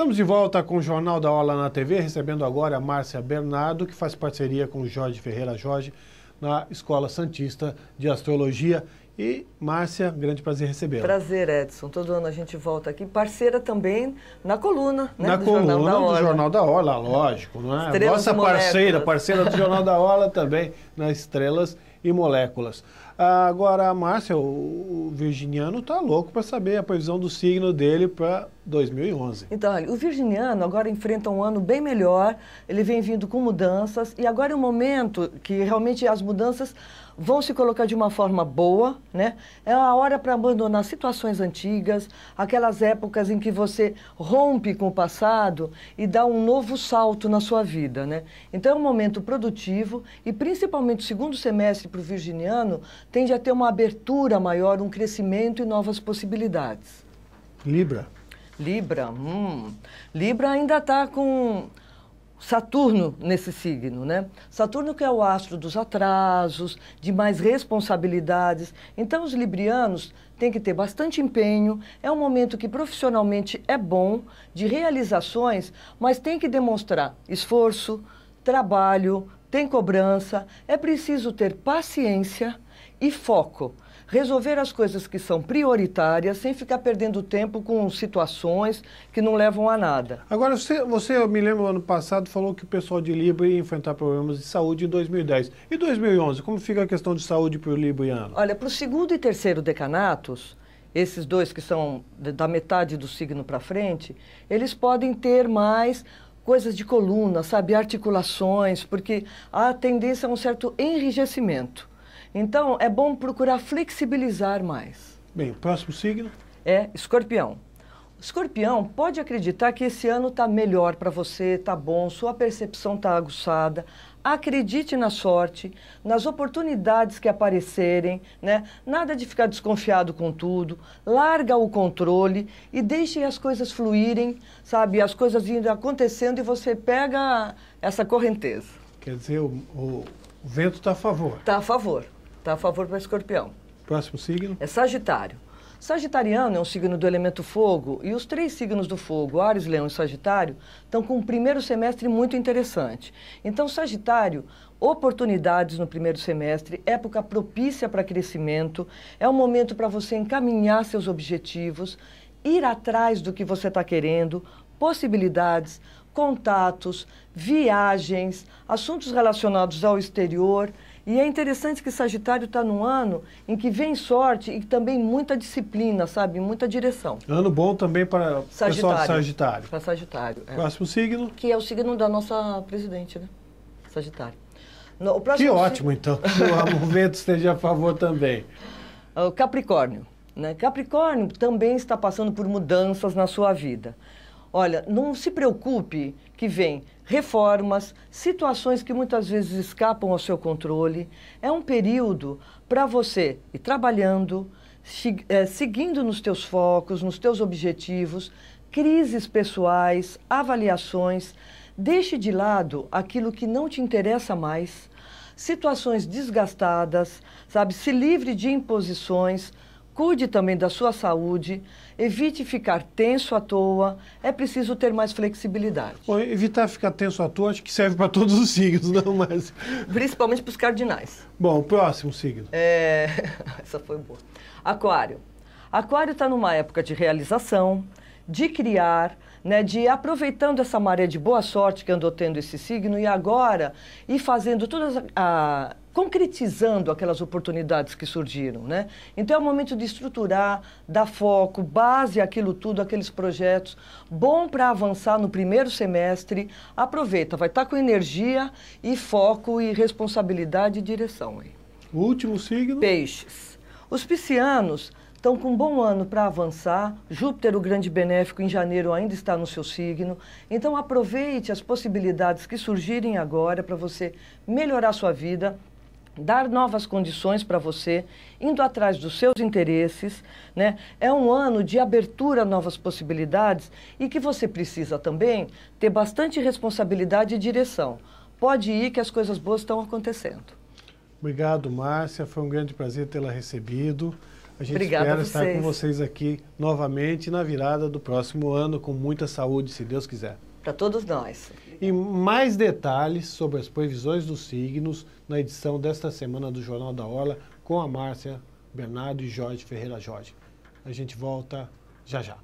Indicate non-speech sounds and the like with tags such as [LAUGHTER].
Estamos de volta com o Jornal da Aula na TV, recebendo agora a Márcia Bernardo, que faz parceria com o Jorge Ferreira Jorge na Escola Santista de Astrologia. E Márcia, grande prazer recebê-la. Prazer, Edson. Todo ano a gente volta aqui, parceira também na coluna, né, na do coluna Jornal da do Jornal da Orla, lógico, não é? Estrelas Nossa parceira, parceira do Jornal da Orla também, na Estrelas e moléculas. Agora, Márcia, o virginiano está louco para saber a previsão do signo dele para 2011. Então, olha, o virginiano agora enfrenta um ano bem melhor, ele vem vindo com mudanças, e agora é um momento que realmente as mudanças vão se colocar de uma forma boa, né? É a hora para abandonar situações antigas, aquelas épocas em que você rompe com o passado e dá um novo salto na sua vida, né? Então, é um momento produtivo e, principalmente, segundo semestre para o virginiano tende a ter uma abertura maior, um crescimento e novas possibilidades. Libra. Libra, hum. Libra ainda está com Saturno nesse signo, né? Saturno que é o astro dos atrasos, de mais responsabilidades. Então os librianos têm que ter bastante empenho. É um momento que profissionalmente é bom de realizações, mas tem que demonstrar esforço, trabalho, tem cobrança, é preciso ter paciência e foco. Resolver as coisas que são prioritárias sem ficar perdendo tempo com situações que não levam a nada. Agora, você, você eu me lembro, ano passado, falou que o pessoal de Libra ia enfrentar problemas de saúde em 2010. E 2011, como fica a questão de saúde para o libriano? Olha, para o segundo e terceiro decanatos, esses dois que são da metade do signo para frente, eles podem ter mais coisas de coluna, sabe, articulações, porque há tendência a é um certo enrijecimento. Então, é bom procurar flexibilizar mais. Bem, o próximo signo? É escorpião. Escorpião, pode acreditar que esse ano está melhor para você, está bom, sua percepção está aguçada. Acredite na sorte, nas oportunidades que aparecerem, né? Nada de ficar desconfiado com tudo. Larga o controle e deixe as coisas fluírem, sabe? As coisas indo acontecendo e você pega essa correnteza. Quer dizer, o, o vento está a favor. Está a favor. Está a favor para Escorpião. Próximo signo? É Sagitário. Sagitariano é um signo do elemento fogo e os três signos do fogo, Ares, Leão e Sagitário, estão com um primeiro semestre muito interessante. Então, Sagitário, oportunidades no primeiro semestre, época propícia para crescimento, é um momento para você encaminhar seus objetivos, ir atrás do que você está querendo, possibilidades, contatos, viagens, assuntos relacionados ao exterior. E é interessante que Sagitário está num ano em que vem sorte e também muita disciplina, sabe? Muita direção. Ano bom também para Sagitário. pessoal Sagitário. Para Sagitário. É. Próximo signo? Que é o signo da nossa presidente, né? Sagitário. No, o próximo que ótimo, signo... então, que o [LAUGHS] movimento esteja a favor também. Capricórnio. Né? Capricórnio também está passando por mudanças na sua vida. Olha, não se preocupe que vem reformas, situações que muitas vezes escapam ao seu controle. É um período para você ir trabalhando, eh, seguindo nos teus focos, nos teus objetivos, crises pessoais, avaliações. Deixe de lado aquilo que não te interessa mais, situações desgastadas, sabe? Se livre de imposições Cuide também da sua saúde, evite ficar tenso à toa, é preciso ter mais flexibilidade. Bom, evitar ficar tenso à toa acho que serve para todos os signos, [LAUGHS] não mais. Principalmente para os cardinais. Bom, próximo signo. É... [LAUGHS] Essa foi boa. Aquário. Aquário está numa época de realização, de criar, né, de aproveitando essa maré de boa sorte que andou tendo esse signo e agora e fazendo todas a concretizando aquelas oportunidades que surgiram, né? Então é o momento de estruturar, dar foco, base aquilo tudo, aqueles projetos, bom para avançar no primeiro semestre. Aproveita, vai estar tá com energia e foco e responsabilidade e direção aí. O último signo? Peixes. Os piscianos então, com um bom ano para avançar, Júpiter, o grande benéfico, em janeiro ainda está no seu signo. Então, aproveite as possibilidades que surgirem agora para você melhorar sua vida, dar novas condições para você, indo atrás dos seus interesses, né? É um ano de abertura a novas possibilidades e que você precisa também ter bastante responsabilidade e direção. Pode ir que as coisas boas estão acontecendo. Obrigado, Márcia. Foi um grande prazer tê-la recebido. A gente Obrigada espera estar com vocês aqui novamente na virada do próximo ano, com muita saúde, se Deus quiser. Para todos nós. E mais detalhes sobre as previsões dos signos na edição desta semana do Jornal da Orla com a Márcia Bernardo e Jorge Ferreira Jorge. A gente volta já já.